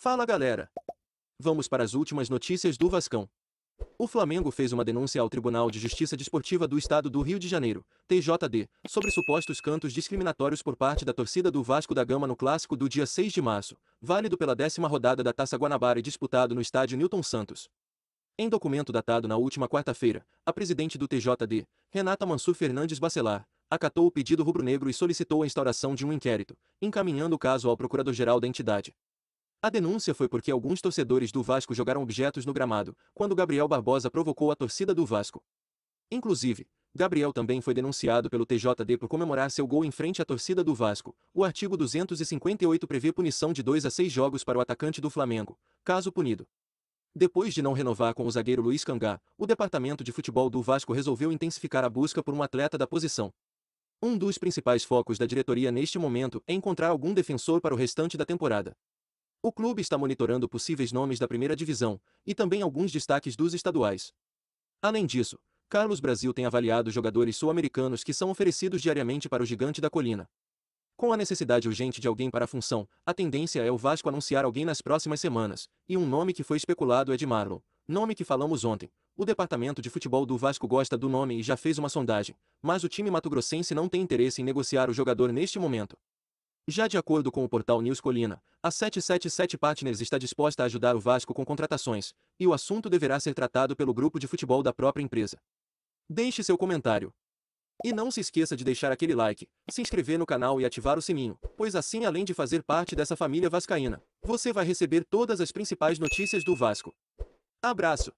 Fala galera! Vamos para as últimas notícias do Vascão. O Flamengo fez uma denúncia ao Tribunal de Justiça Desportiva do Estado do Rio de Janeiro, TJD, sobre supostos cantos discriminatórios por parte da torcida do Vasco da Gama no clássico do dia 6 de março, válido pela décima rodada da Taça Guanabara e disputado no estádio Newton Santos. Em documento datado na última quarta-feira, a presidente do TJD, Renata Mansur Fernandes Bacelar, acatou o pedido rubro-negro e solicitou a instauração de um inquérito, encaminhando o caso ao procurador-geral da entidade. A denúncia foi porque alguns torcedores do Vasco jogaram objetos no gramado, quando Gabriel Barbosa provocou a torcida do Vasco. Inclusive, Gabriel também foi denunciado pelo TJD por comemorar seu gol em frente à torcida do Vasco. O artigo 258 prevê punição de 2 a 6 jogos para o atacante do Flamengo, caso punido. Depois de não renovar com o zagueiro Luiz Cangá, o departamento de futebol do Vasco resolveu intensificar a busca por um atleta da posição. Um dos principais focos da diretoria neste momento é encontrar algum defensor para o restante da temporada. O clube está monitorando possíveis nomes da primeira divisão, e também alguns destaques dos estaduais. Além disso, Carlos Brasil tem avaliado jogadores sul-americanos que são oferecidos diariamente para o gigante da colina. Com a necessidade urgente de alguém para a função, a tendência é o Vasco anunciar alguém nas próximas semanas, e um nome que foi especulado é de Marlon, nome que falamos ontem. O departamento de futebol do Vasco gosta do nome e já fez uma sondagem, mas o time matogrossense não tem interesse em negociar o jogador neste momento. Já de acordo com o portal News Colina, a 777 Partners está disposta a ajudar o Vasco com contratações, e o assunto deverá ser tratado pelo grupo de futebol da própria empresa. Deixe seu comentário. E não se esqueça de deixar aquele like, se inscrever no canal e ativar o sininho, pois assim além de fazer parte dessa família vascaína, você vai receber todas as principais notícias do Vasco. Abraço!